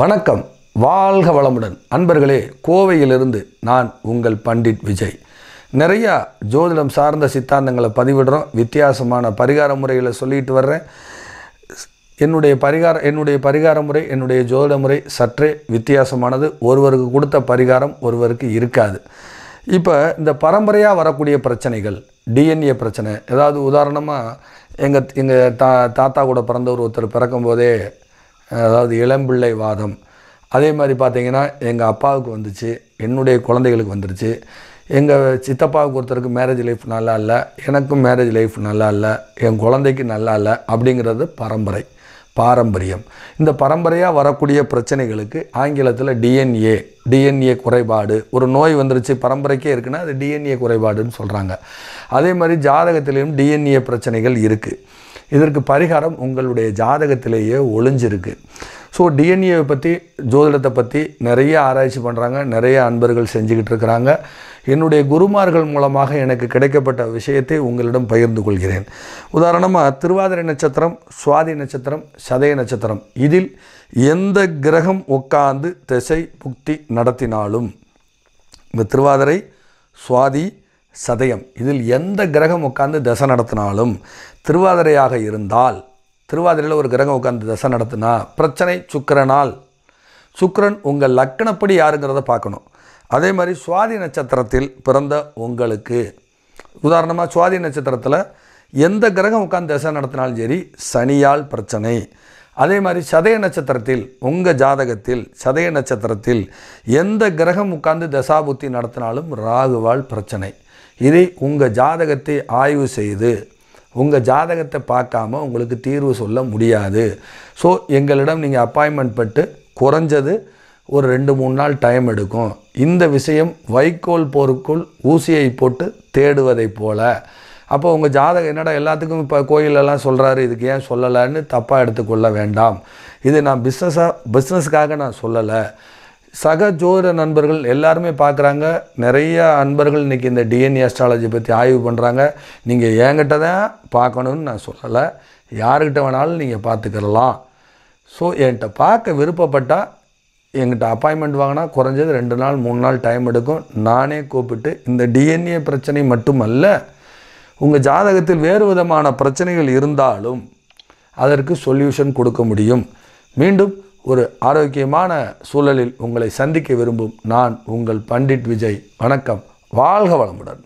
வணக்கம் வாழ்க வளமுடன் அன்பர்களே கோவையிலிருந்து நான் உங்கள் பண்டிட் விஜய் நிறையா ஜோதிடம் சார்ந்த சித்தாந்தங்களை பதிவிடுறோம் வித்தியாசமான பரிகார முறைகளை சொல்லிட்டு வர்றேன் என்னுடைய பரிகாரம் என்னுடைய பரிகார முறை என்னுடைய ஜோதிட முறை சற்றே வித்தியாசமானது ஒருவருக்கு கொடுத்த பரிகாரம் ஒருவருக்கு இருக்காது இப்போ இந்த பரம்பரையாக வரக்கூடிய பிரச்சனைகள் டிஎன்ஏ பிரச்சனை ஏதாவது உதாரணமாக எங்கள் எங்கள் தா தாத்தா கூட பிறந்தவர் ஒருத்தர் பிறக்கும்போதே அதாவது இளம்பிள்ளை வாதம் அதே மாதிரி பார்த்திங்கன்னா எங்கள் அப்பாவுக்கு வந்துச்சு என்னுடைய குழந்தைகளுக்கு வந்துருச்சு எங்கள் சித்தப்பாவுக்கு ஒருத்தருக்கு மேரேஜ் லைஃப் நல்லா இல்லை எனக்கும் மேரேஜ் லைஃப் நல்லா இல்லை என் குழந்தைக்கு நல்லா இல்லை அப்படிங்கிறது பரம்பரை பாரம்பரியம் இந்த பரம்பரையாக வரக்கூடிய பிரச்சனைகளுக்கு ஆங்கிலத்தில் டிஎன்ஏ டிஎன்ஏ குறைபாடு ஒரு நோய் வந்துருச்சு பரம்பரைக்கே இருக்குன்னா அது டிஎன்ஏ குறைபாடுன்னு சொல்கிறாங்க அதே மாதிரி ஜாதகத்திலையும் டிஎன்ஏ பிரச்சனைகள் இருக்குது இதற்கு பரிகாரம் உங்களுடைய ஜாதகத்திலேயே ஒளிஞ்சிருக்கு ஸோ டிஎன்ஏவை பற்றி ஜோதிடத்தை பற்றி நிறைய ஆராய்ச்சி பண்ணுறாங்க நிறைய அன்பர்கள் செஞ்சுக்கிட்டு இருக்கிறாங்க என்னுடைய குருமார்கள் மூலமாக எனக்கு கிடைக்கப்பட்ட விஷயத்தை உங்களிடம் பகிர்ந்து கொள்கிறேன் உதாரணமாக திருவாதிரை நட்சத்திரம் சுவாதி நட்சத்திரம் சதய நட்சத்திரம் இதில் எந்த கிரகம் உட்கார்ந்து திசை புக்தி நடத்தினாலும் இந்த திருவாதிரை சுவாதி சதயம் இதில் எந்த கிரகம் உட்காந்து தசை நடத்தினாலும் திருவாதிரையாக இருந்தால் திருவாதிரையில் ஒரு கிரகம் உட்காந்து தசை நடத்தினா பிரச்சனை சுக்கரனால் சுக்கரன் உங்கள் லக்கணப்படி யாருங்கிறத பார்க்கணும் அதே மாதிரி சுவாதி நட்சத்திரத்தில் பிறந்த உங்களுக்கு உதாரணமாக சுவாதி நட்சத்திரத்தில் எந்த கிரகம் உட்காந்து தசை நடத்தினாலும் சரி சனியால் பிரச்சனை அதே மாதிரி சதய நட்சத்திரத்தில் உங்கள் ஜாதகத்தில் சதய நட்சத்திரத்தில் எந்த கிரகம் உட்கார்ந்து தசாபுத்தி நடத்தினாலும் ராகுவால் பிரச்சனை இதை உங்கள் ஜாதகத்தை ஆய்வு செய்து உங்கள் ஜாதகத்தை பார்க்காம உங்களுக்கு தீர்வு சொல்ல முடியாது ஸோ எங்களிடம் நீங்கள் அப்பாயின்மெண்ட் பட்டு குறைஞ்சது ஒரு ரெண்டு மூணு நாள் டைம் எடுக்கும் இந்த விஷயம் வைக்கோல் போருக்குள் ஊசியை போட்டு தேடுவதை போல் அப்போ உங்கள் ஜாதகம் என்னடா எல்லாத்துக்கும் இப்போ கோயிலெல்லாம் சொல்கிறாரு இதுக்கு ஏன் சொல்லலைன்னு தப்பாக எடுத்துக்கொள்ள வேண்டாம் இது நான் பிஸ்னஸாக பிஸ்னஸ்க்காக நான் சொல்லலை சக ஜோதிட நண்பர்கள் எல்லாருமே பார்க்குறாங்க நிறைய அன்பர்கள் இன்றைக்கி இந்த டிஎன்ஏ அஸ்ட்ராலஜி பற்றி ஆய்வு பண்ணுறாங்க நீங்கள் என்கிட்ட தான் பார்க்கணும்னு நான் சொல்லலை யாருக்கிட்ட வேணாலும் நீங்கள் பார்த்துக்கிடலாம் ஸோ என்கிட்ட பார்க்க விருப்பப்பட்டால் எங்கிட்ட அப்பாயின்மெண்ட் வாங்கினா குறைஞ்சது ரெண்டு நாள் மூணு நாள் டைம் எடுக்கும் நானே கூப்பிட்டு இந்த டிஎன்ஏ பிரச்சனை மட்டுமல்ல உங்கள் ஜாதகத்தில் வேறு விதமான பிரச்சனைகள் இருந்தாலும் அதற்கு சொல்யூஷன் கொடுக்க முடியும் மீண்டும் ஒரு ஆரோக்கியமான சூழலில் உங்களை சந்திக்க விரும்பும் நான் உங்கள் பண்டிட் விஜய் வணக்கம் வாழ்க வளமுடன்